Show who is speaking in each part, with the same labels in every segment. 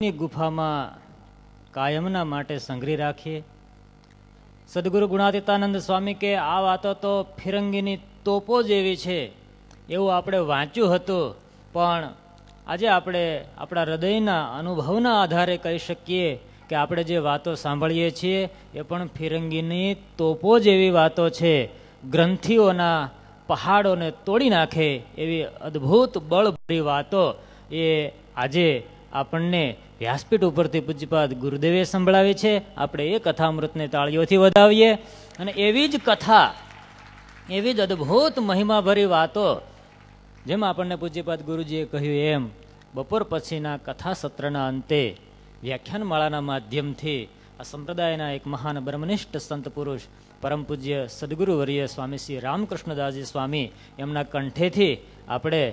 Speaker 1: ની ગુફામાં કાયમના માટે સંઘરી રાખીએ સદગુરુ ગુણાતીતાનંદ સ્વામી કે આ વાતો તો ફિરંગીની તોપો જેવી છે એવું આપણે વાંચ્યું હતું પણ આજે આપણે આપણા હૃદયના અનુભવના આધારે કહી શકીએ કે આપણે જે વાતો સાંભળીએ છીએ એ પણ ફિરંગીની તોપો જેવી વાતો છે ગ્રંથિઓના પહાડોને તોડી નાખે એવી અદ્ભુત બળભરી વાતો એ આજે આપણને વ્યાસપીઠ ઉપરથી પૂજ્યપાદ ગુરુદેવે સંભળાવે છે આપણે એ કથામૃતને તાળીઓથી વધાવીએ અને એવી જ કથા એવી જ અદ્ભુત મહિમાભરી વાતો જેમ આપણને પૂજ્યપાદ ગુરુજીએ કહ્યું એમ બપોર પછીના કથા સત્રના અંતે વ્યાખ્યાનમાળાના માધ્યમથી આ સંપ્રદાયના એક મહાન બ્રહ્મનિષ્ઠ સંત પુરુષ પરમ પૂજ્ય સદગુરુવર્ય સ્વામી શ્રી રામકૃષ્ણદાસજી સ્વામી એમના કંઠેથી આપણે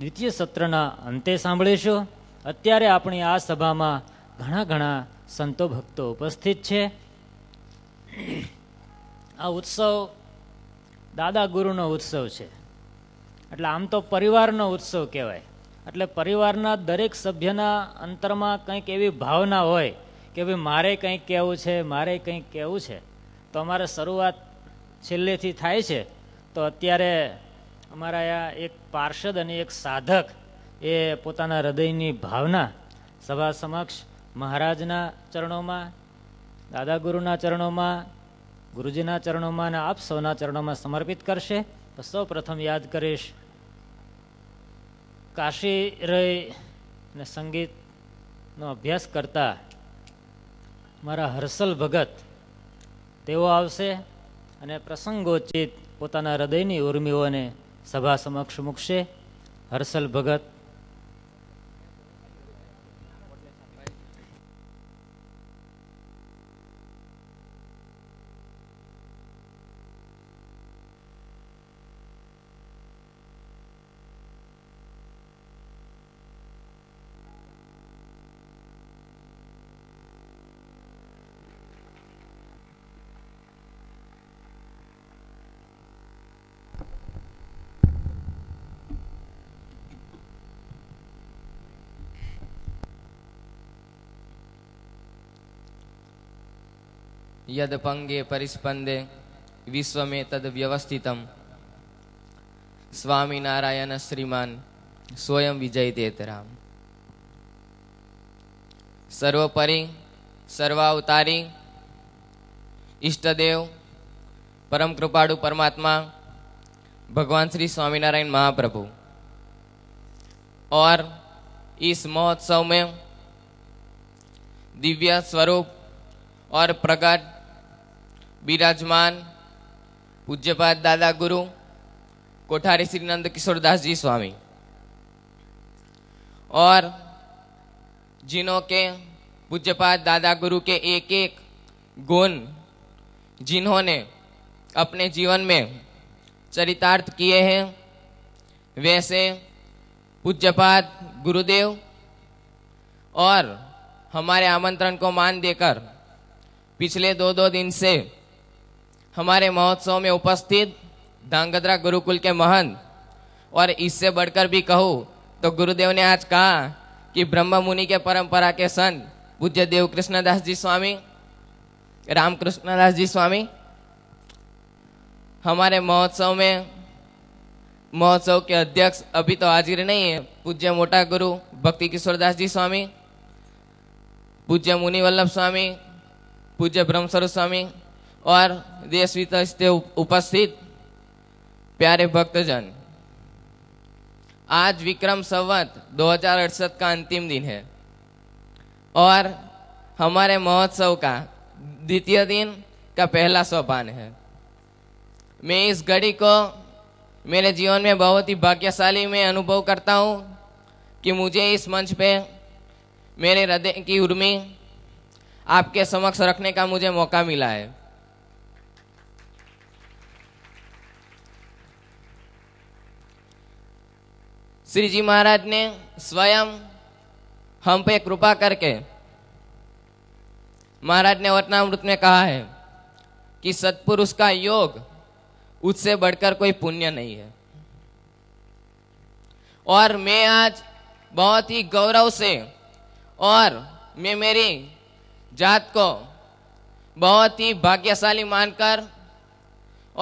Speaker 1: દ્વિતીય સત્રના અંતે સાંભળીશું અત્યારે આપણી આ સભામાં ઘણા ઘણા સંતો ભક્તો ઉપસ્થિત છે આ ઉત્સવ દાદા ગુરુનો ઉત્સવ છે એટલે આમ તો પરિવારનો ઉત્સવ કહેવાય એટલે પરિવારના દરેક સભ્યના અંતરમાં કંઈક એવી ભાવના હોય કે ભાઈ મારે કંઈક કહેવું છે મારે કંઈક કહેવું છે તો અમારે શરૂઆત છેલ્લેથી થાય છે તો અત્યારે અમારા આ એક પાર્ષદ અને એક સાધક એ પોતાના હૃદયની ભાવના સભા સમક્ષ મહારાજના ચરણોમાં દાદા ગુરુના ચરણોમાં ગુરુજીના ચરણોમાં અને આપ સૌના ચરણોમાં સમર્પિત કરશે સૌ પ્રથમ યાદ કરીશ કાશી રય અને સંગીતનો અભ્યાસ કરતા મારા હર્ષલ ભગત તેઓ આવશે અને પ્રસંગોચિત પોતાના હૃદયની ઉર્મિઓને સભા સમક્ષ મૂકશે હર્ષલ ભગત
Speaker 2: યદપંગે પરિસ્પંદે વિશ્વમે તદ વ્યવસ્થિતમ સ્વામિનારાયણ શ્રીમાન સ્વયં વિજય તેતરામ સર્વોપરી સર્વાવતારી ઈષ્ટદેવ પરમ કૃપાળુ પરમાત્મા ભગવાન શ્રી સ્વામિનારાયણ મહાપ્રભુ और इस महोत्सव में दिव्य स्वरूप और प्रकट विराजमान पूज्यपाद दादा गुरु कोठारी श्री नंद किशोर दास जी स्वामी और जिनों के पूज्यपाद दादा गुरु के एक एक गुण जिन्होंने अपने जीवन में चरितार्थ किए हैं वैसे पूज्यपाद गुरुदेव और हमारे आमंत्रण को मान देकर पिछले दो दो दिन से हमारे महोत्सव में उपस्थित धांगध्रा गुरुकुल के महंत और इससे बढ़कर भी कहो तो गुरुदेव ने आज कहा कि ब्रह्म मुनि के परंपरा के सन पूज्य देव कृष्णदास जी स्वामी रामकृष्णदास जी स्वामी हमारे महोत्सव में महोत्सव के अध्यक्ष अभी तो हाजिर नहीं है पूज्य मोटा गुरु भक्ति किशोर दास जी स्वामी पूज्य मुनि वल्लभ स्वामी पूज्य ब्रह्मस्वरूप स्वामी और देश विदेश से उपस्थित प्यारे भक्तजन आज विक्रम संवत दो का अंतिम दिन है और हमारे महोत्सव का द्वितीय दिन का पहला सोपान है मैं इस घड़ी को मेरे जीवन में बहुत ही भाग्यशाली में अनुभव करता हूँ कि मुझे इस मंच पे मेरे हृदय की उर्मी आपके समक्ष रखने का मुझे मौका मिला है श्री जी महाराज ने स्वयं हम पे कृपा करके महाराज ने वटनामृत में कहा है कि सत्पुरुष का योग उससे बढ़कर कोई पुण्य नहीं है और मैं आज बहुत ही गौरव से और मैं मेरी जात को बहुत ही भाग्यशाली मानकर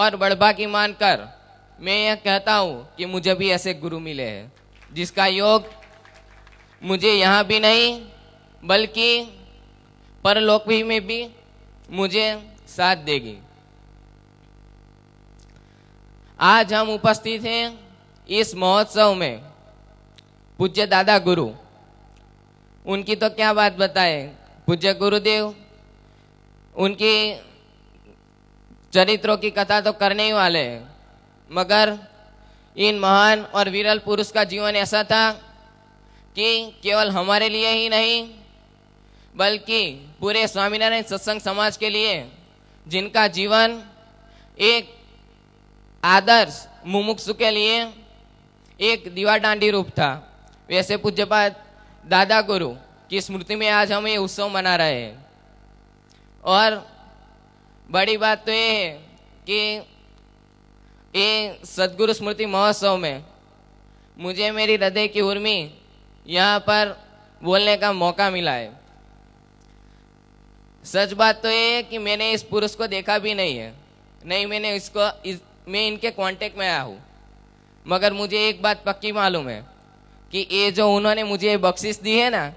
Speaker 2: और बड़भागी मानकर मैं यह कहता हूँ कि मुझे भी ऐसे गुरु मिले हैं जिसका योग मुझे यहाँ भी नहीं बल्कि परलोक भी में भी मुझे साथ देगी आज हम उपस्थित हैं इस महोत्सव में पूज्य दादा गुरु उनकी तो क्या बात बताए पूज्य गुरुदेव उनकी चरित्रों की कथा तो करने ही वाले हैं मगर इन महान और विरल पुरुष का जीवन ऐसा था कि केवल हमारे लिए ही नहीं बल्कि पूरे स्वामीनारायण सत्संग समाज के लिए जिनका जीवन एक आदर्श मुमुक्षु के लिए एक दीवा डांडी रूप था वैसे पूज्यपात दादा गुरु की स्मृति में आज हम ये उत्सव मना रहे हैं और बड़ी बात तो ये है कि ये सदगुरु स्मृति महोत्सव में मुझे मेरी हृदय की उर्मी यहाँ पर बोलने का मौका मिला है सच बात तो ये है कि मैंने इस पुरुष को देखा भी नहीं है नहीं मैंने इसको इस, मैं इनके कांटेक्ट में आया हूँ मगर मुझे एक बात पक्की मालूम है कि ये जो उन्होंने मुझे बख्शिश दी है ना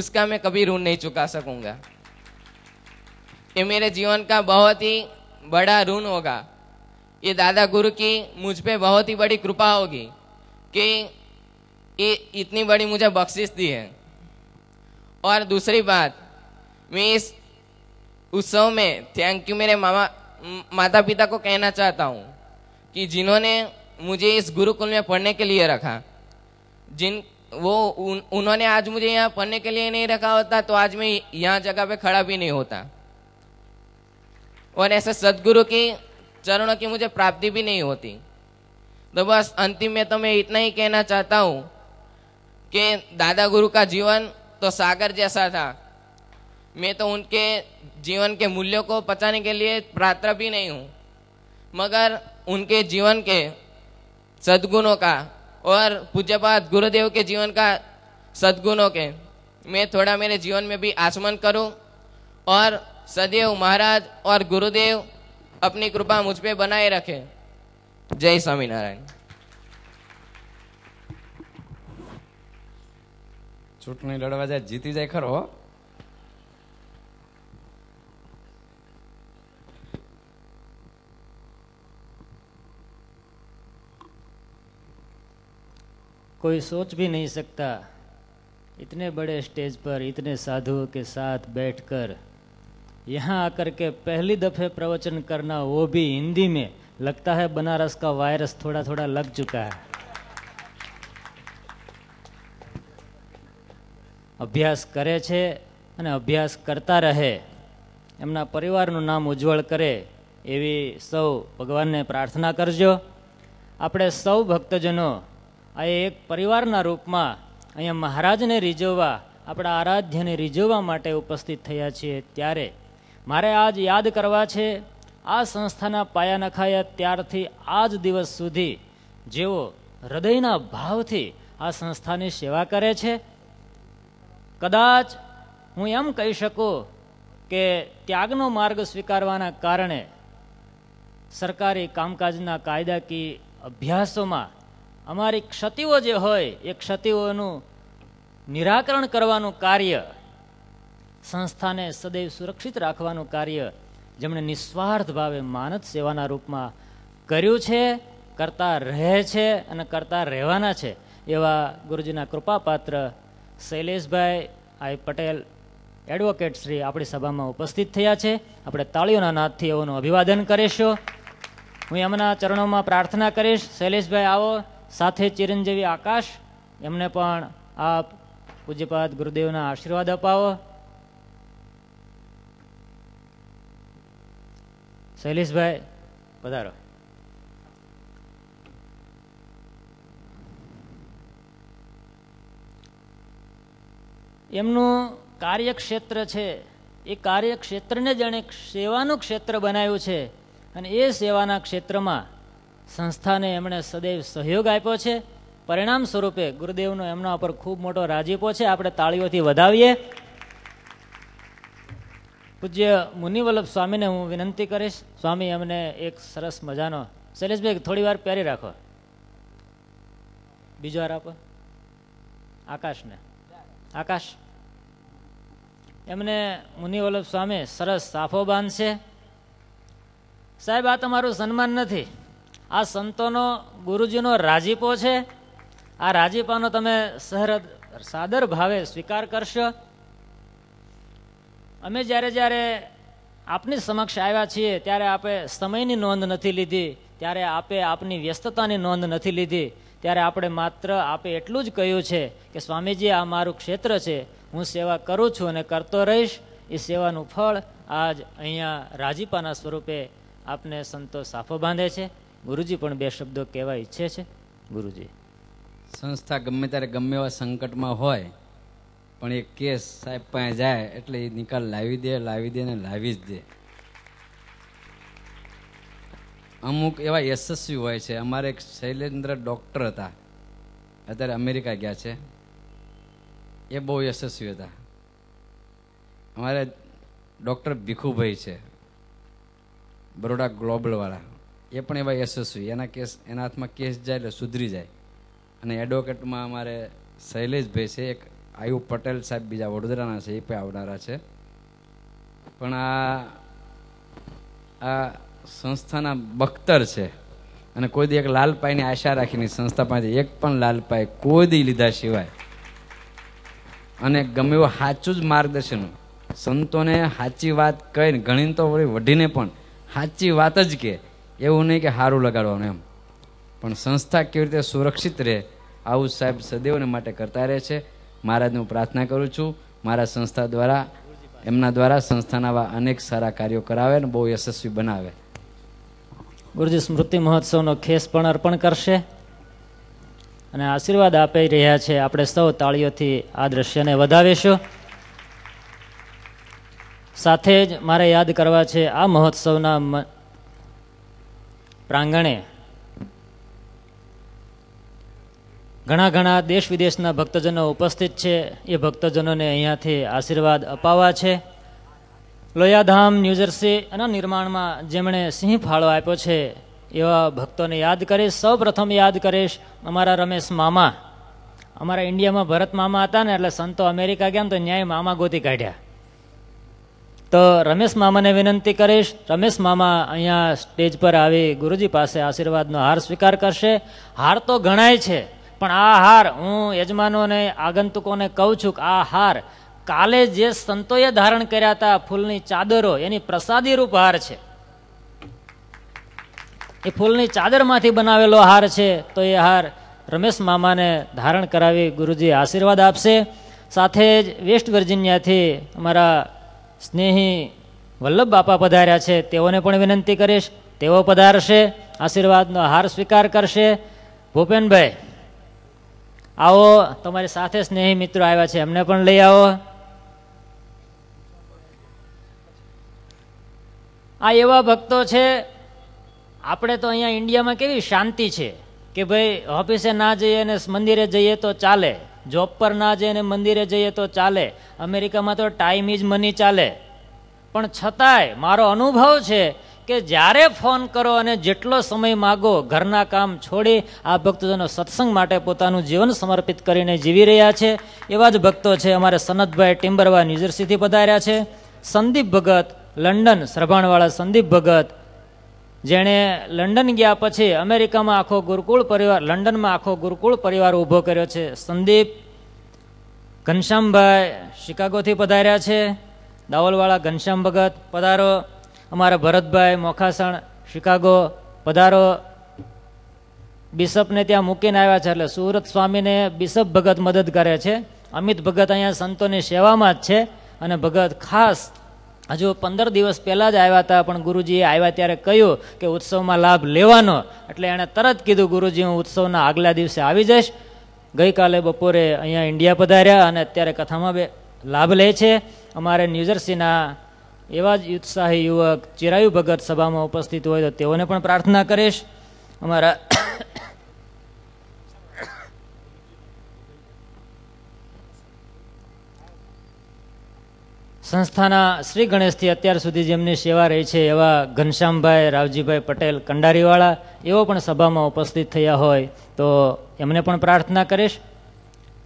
Speaker 2: उसका मैं कभी ऋण नहीं चुका सकूंगा ये मेरे जीवन का बहुत ही बड़ा ऋण होगा ये दादा गुरु की मुझ पर बहुत ही बड़ी कृपा होगी कि ये इतनी बड़ी मुझे बख्शिश दी है और दूसरी बात मैं इस उत्सव में थैंक यू मेरे मामा माता पिता को कहना चाहता हूँ कि जिन्होंने मुझे इस गुरुकुल में पढ़ने के लिए रखा जिन वो उन, उन्होंने आज मुझे यहाँ पढ़ने के लिए नहीं रखा होता तो आज मैं यहाँ जगह पे खड़ा भी नहीं होता और ऐसे सदगुरु की चरणों की मुझे प्राप्ति भी नहीं होती तो बस अंतिम में तो मैं इतना ही कहना चाहता हूँ कि दादा गुरु का जीवन तो सागर जैसा था मैं तो उनके जीवन के मूल्यों को बचाने के लिए प्रात्र भी नहीं हूँ मगर उनके जीवन के सदगुणों का और पूज्यपात गुरुदेव के जीवन का सदगुणों के मैं थोड़ा मेरे जीवन में भी आसमन करूं और सदैव महाराज और गुरुदेव अपनी कृपा मुझ पे बनाए रखे जय स्वामीनारायण
Speaker 3: ચૂંટણી લડવા જાય જીતી જાય ખરો
Speaker 1: कोई सोच भी नहीं सकता इतने बड़े स्टेज पर इतने साधुओं के साथ बैठकर यहाँ आकर के पहली दफ़े प्रवचन करना वो भी हिंदी में लगता है बनारस का वायरस थोड़ा थोड़ा लग चुका है અભ્યાસ કરે છે અને અભ્યાસ કરતા રહે એમના પરિવારનું નામ ઉજ્જવળ કરે એવી સૌ ભગવાનને પ્રાર્થના કરજો આપણે સૌ ભક્તજનો આ એક પરિવારના રૂપમાં અહીંયા મહારાજને રીઝવવા આપણા આરાધ્યને રીઝવવા માટે ઉપસ્થિત થયા છીએ ત્યારે મારે આજ યાદ કરવા છે આ સંસ્થાના પાયા નખાયા ત્યારથી આજ દિવસ સુધી જેઓ હૃદયના ભાવથી આ સંસ્થાની સેવા કરે છે કદાચ હું એમ કહી શકું કે ત્યાગનો માર્ગ સ્વીકારવાના કારણે સરકારી કામકાજના કાયદાકીય અભ્યાસોમાં અમારી ક્ષતિઓ જે હોય એ ક્ષતિઓનું નિરાકરણ કરવાનું કાર્ય સંસ્થાને સદૈવ સુરક્ષિત રાખવાનું કાર્ય જેમણે નિસ્વાર્થ ભાવે માનદ સેવાના રૂપમાં કર્યું છે કરતા રહે છે અને કરતા રહેવાના છે એવા ગુરુજીના કૃપાપાત્ર શૈલેષભાઈ આઈ પટેલ એડવોકેટ શ્રી આપણી સભામાં ઉપસ્થિત થયા છે આપણે તાળીઓના નાદથી એઓનું અભિવાદન કરીશું હું એમના ચરણોમાં પ્રાર્થના કરીશ શૈલેષભાઈ આવો સાથે ચિરંજીવી આકાશ એમને પણ આપ પૂજ્યપાદ ગુરુદેવના આશીર્વાદ અપાવો શૈલેષભાઈ પધારો એમનું કાર્યક્ષેત્ર છે એ કાર્યક્ષેત્રને જેણે સેવાનું ક્ષેત્ર બનાવ્યું છે અને એ સેવાના ક્ષેત્રમાં સંસ્થાને એમણે સદૈવ સહયોગ આપ્યો છે પરિણામ સ્વરૂપે ગુરુદેવનો એમના ઉપર ખૂબ મોટો રાજીપો છે આપણે તાળીઓથી વધાવીએ પૂજ્ય મુનિવલ્લભ સ્વામીને હું વિનંતી કરીશ સ્વામી અમને એક સરસ મજાનો શૈલેષભાઈ થોડી વાર પહેરી રાખો બીજો વાર આપો આકાશને આકાશ એમને મુનિવલ્લભ સ્વામી સરસ સાફો બાંધશે સાહેબ આ તમારું સન્માન નથી આ સંતોનો ગુરુજીનો રાજીપો છે આ રાજીપાનો તમે સહરદ સાદર ભાવે સ્વીકાર કરશો અમે જ્યારે જ્યારે આપની સમક્ષ આવ્યા છીએ ત્યારે આપે સમયની નોંધ નથી લીધી ત્યારે આપે આપની વ્યસ્તતાની નોંધ નથી લીધી ત્યારે આપણે માત્ર આપે એટલું જ કહ્યું છે કે સ્વામીજી આ મારું ક્ષેત્ર છે હું સેવા કરું છું અને કરતો રહીશ એ સેવાનું ફળ આજ અહીંયા રાજીપાના સ્વરૂપે આપને સંતો સાફો બાંધે છે ગુરુજી પણ બે શબ્દો કહેવા ઈચ્છે છે ગુરુજી સંસ્થા ગમે ત્યારે ગમે એવા સંકટમાં હોય પણ એ
Speaker 3: કેસ સાહેબ પાસે જાય એટલે એ નિકાલ લાવી દે લાવી દે ને લાવી જ દે અમુક એવા યશસ્વી હોય છે અમારે એક શૈલેન્દ્ર ડૉક્ટર હતા અત્યારે અમેરિકા ગયા છે એ બહુ યશસ્વી હતા અમારે ડૉક્ટર ભીખુભાઈ છે બરોડા ગ્લોબલવાળા એ પણ એવા યશસ્વી એના કેસ એના હાથમાં કેસ જાય એટલે સુધરી જાય અને એડવોકેટમાં અમારે શૈલેષભાઈ છે એક આયુબ પટેલ સાહેબ બીજા વડોદરાના છે એ પણ આવનારા છે પણ આ આ સંસ્થાના બખ્તર છે અને કોઈ દી એક લાલપાઈની આશા રાખીને સંસ્થા પાસે એક પણ લાલપાઈ કોઈ દી લીધા સિવાય અને ગમે એવું સાચું જ માર્ગદર્શન સંતોને સાચી વાત કહીને ઘણી તો વળી વઢીને પણ સાચી વાત જ કે એવું નહીં કે સારું લગાડવાનું એમ પણ સંસ્થા કેવી રીતે સુરક્ષિત રહે આવું સાહેબ સદૈવને માટે કરતા રહે છે મહારાજને હું પ્રાર્થના કરું છું મારા સંસ્થા દ્વારા એમના દ્વારા સંસ્થાના અનેક સારા કાર્યો કરાવે અને બહુ યશસ્વી
Speaker 1: બનાવે ગુરુજી સ્મૃતિ મહોત્સવનો ખેસ પણ અર્પણ કરશે અને આશીર્વાદ આપી રહ્યા છે આપણે સૌ તાળીઓથી આ દ્રશ્યને વધાવીશું સાથે જ મારે યાદ કરવા છે આ મહોત્સવના પ્રાંગણે ઘણા ઘણા દેશ વિદેશના ભક્તજનો ઉપસ્થિત છે એ ભક્તજનોને અહીંયાથી આશીર્વાદ અપાવા છે લોયાધામ ન્યૂજર્સી એના નિર્માણમાં જેમણે સિંહ ફાળો આપ્યો છે એવા ભક્તોને યાદ કરીશ સૌ પ્રથમ યાદ કરીશ અમારા રમેશ મામા અમારા ઇન્ડિયામાં ભરત મામા હતા ને એટલે સંતો અમેરિકા ગયા તો ન્યાય મામા ગોતી કાઢ્યા તો રમેશ મામાને વિનંતી કરીશ રમેશ મામા અહીંયા સ્ટેજ પર આવી ગુરુજી પાસે આશીર્વાદનો હાર સ્વીકાર કરશે હાર તો ગણાય છે પણ આ હાર હું યજમાનોને આગંતુકોને કહું છું કે આ હાર કાલે જે સંતોએ ધારણ કર્યા હતા ફૂલની ચાદરો એની પ્રસાદી રૂપ હાર છે એ ફૂલની ચાદરમાંથી બનાવેલો હાર છે તો એ હાર રમેશ મામાને ધારણ કરાવી ગુરુજી આશીર્વાદ આપશે સાથે જ વેસ્ટ વર્જિનિયાથી અમારા સ્નેહી વલ્લભ બાપા પધાર્યા છે તેઓને પણ વિનંતી કરીશ તેઓ પધારશે આશીર્વાદનો હાર સ્વીકાર કરશે ભૂપેનભાઈ આવો તમારી સાથે સ્નેહી મિત્રો આવ્યા છે એમને પણ લઈ આવો આ એવા ભક્તો છે આપણે તો અહીંયા ઇન્ડિયામાં કેવી શાંતિ છે કે ભાઈ ઓફિસે ના જઈએ અને મંદિરે જઈએ તો ચાલે જોબ પર ના જઈએ ને મંદિરે જઈએ તો ચાલે અમેરિકામાં તો ટાઈમ ઇજ મની ચાલે પણ છતાંય મારો અનુભવ છે કે જ્યારે ફોન કરો અને જેટલો સમય માગો ઘરના કામ છોડી આ ભક્તજનો સત્સંગ માટે પોતાનું જીવન સમર્પિત કરીને જીવી રહ્યા છે એવા જ ભક્તો છે અમારે સનતભાઈ ટિમ્બરવા ન્યુઝર્સીથી પધાર્યા છે સંદીપ ભગત લંડન શ્રભાણવાળા સંદીપ ભગત જેણે લંડન ગયા પછી અમેરિકામાં આખો ગુરુકુળ પરિવાર લંડનમાં આખો ગુરુકુળ પરિવાર ઊભો કર્યો છે સંદીપ ઘનશ્યામભાઈ શિકાગોથી પધાર્યા છે દાવલવાળા ઘનશ્યામ ભગત પધારો અમારા ભરતભાઈ મોખાસણ શિકાગો પધારો બિશપને ત્યાં મૂકીને આવ્યા છે એટલે સુરત સ્વામીને બિશપ ભગત મદદ કરે છે અમિત ભગત અહીંયા સંતોની સેવામાં જ છે અને ભગત ખાસ હજુ પંદર દિવસ પહેલાં જ આવ્યા હતા પણ ગુરુજીએ આવ્યા ત્યારે કહ્યું કે ઉત્સવમાં લાભ લેવાનો એટલે એણે તરત કીધું ગુરુજી હું ઉત્સવના આગલા દિવસે આવી જઈશ ગઈકાલે બપોરે અહીંયા ઇન્ડિયા પધાર્યા અને અત્યારે કથામાં બે લાભ લે છે અમારે ન્યુજર્સીના એવા જ ઉત્સાહી યુવક ચિરાયુ ભગત સભામાં ઉપસ્થિત હોય તો તેઓને પણ પ્રાર્થના કરીશ અમારા સંસ્થાના શ્રી ગણેશથી અત્યાર સુધી જેમની સેવા રહી છે એવા ઘનશ્યામભાઈ રાવજીભાઈ પટેલ કંડારીવાળા એવો પણ સભામાં ઉપસ્થિત થયા હોય તો એમને પણ પ્રાર્થના કરીશ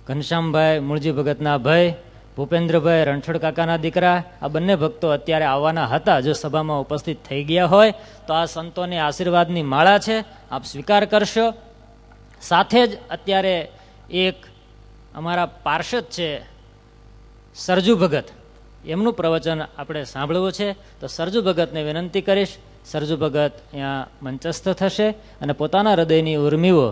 Speaker 1: ઘનશ્યામભાઈ મૂળજી ભગતના ભાઈ ભૂપેન્દ્રભાઈ રણછોડ કાકાના દીકરા આ બંને ભક્તો અત્યારે આવવાના હતા જો સભામાં ઉપસ્થિત થઈ ગયા હોય તો આ સંતોની આશીર્વાદની માળા છે આપ સ્વીકાર કરશો સાથે જ અત્યારે એક અમારા પાર્ષદ છે સરજુ ભગત એમનું પ્રવચન આપણે સાંભળવું છે તો સરજુ ભગતને વિનંતી કરીશ સરજુ ભગત અહીંયા મંચસ્થ થશે અને પોતાના હૃદયની ઉર્મિઓ